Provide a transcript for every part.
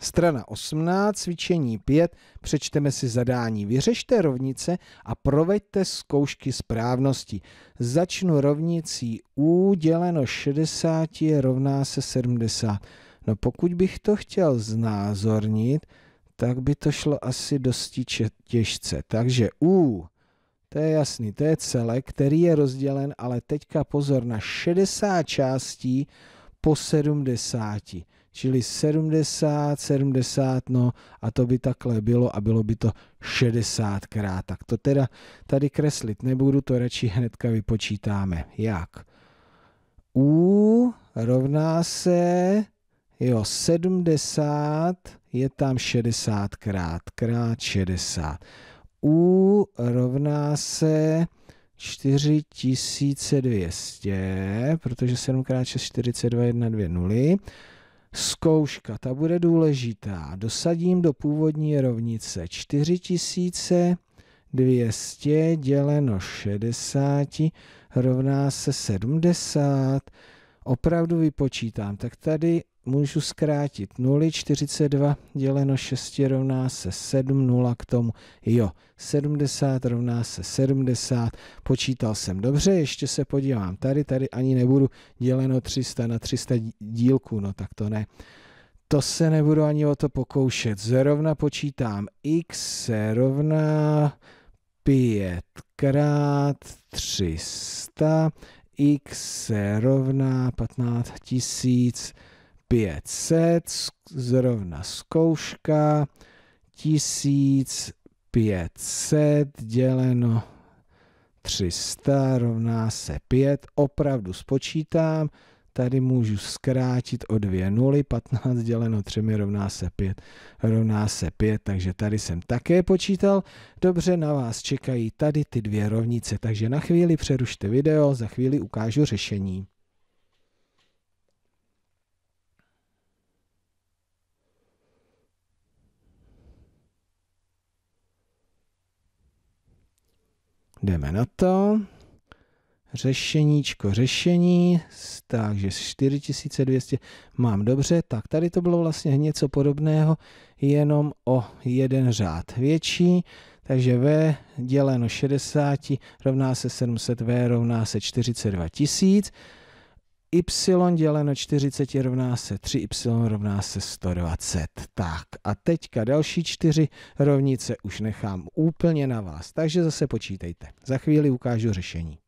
Strana 18, cvičení 5, přečteme si zadání. Vyřešte rovnice a proveďte zkoušky správnosti. Začnu rovnicí U děleno 60 je rovná se 70. No pokud bych to chtěl znázornit, tak by to šlo asi dosti těžce. Takže U, to je jasný, to je celek, který je rozdělen, ale teďka pozor na 60 částí po 70 čili 70, 70, no a to by takhle bylo a bylo by to 60 krát. Tak to teda tady kreslit nebudu, to radši hnedka vypočítáme. Jak? U rovná se, jo, 70 je tam 60 krát, krát 60. U rovná se 4200, protože 7 x 6, 42, 1, 2, 0. Zkouška, ta bude důležitá. Dosadím do původní rovnice 4200 děleno 60 rovná se 70. Opravdu vypočítám. Tak tady můžu zkrátit 0,42 děleno 6 rovná se 7, 0 k tomu, jo, 70 rovná se 70, počítal jsem dobře, ještě se podívám tady, tady ani nebudu děleno 300 na 300 dílku, no tak to ne. To se nebudu ani o to pokoušet, zrovna počítám x se rovná 5 krát 300, x se rovná 15 000. 500, zrovna zkouška, 1500 děleno 300 rovná se 5, opravdu spočítám, tady můžu zkrátit o dvě nuly, 15 děleno 3 rovná se 5, rovná se 5, takže tady jsem také počítal. Dobře, na vás čekají tady ty dvě rovnice, takže na chvíli přerušte video, za chvíli ukážu řešení. Jdeme na to. Řešeníčko, řešení, takže 4200 mám dobře, tak tady to bylo vlastně něco podobného, jenom o jeden řád větší, takže V děleno 60 rovná se 700, V rovná se 42 000 y děleno 40 rovná se 3y rovná se 120. Tak a teďka další čtyři rovnice už nechám úplně na vás, takže zase počítejte. Za chvíli ukážu řešení.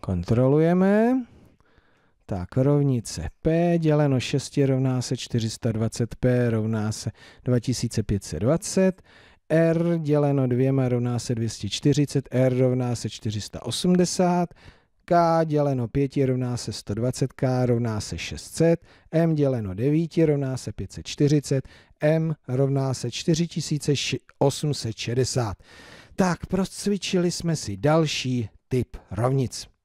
Kontrolujeme. Tak rovnice P děleno 6 rovná se 420P rovná se 2520. R děleno 2 rovná se 240, R rovná se 480, K děleno 5 rovná se 120, K rovná se 600, M děleno 9 rovná se 540, M rovná se 4860. Tak, procvičili jsme si další typ rovnic.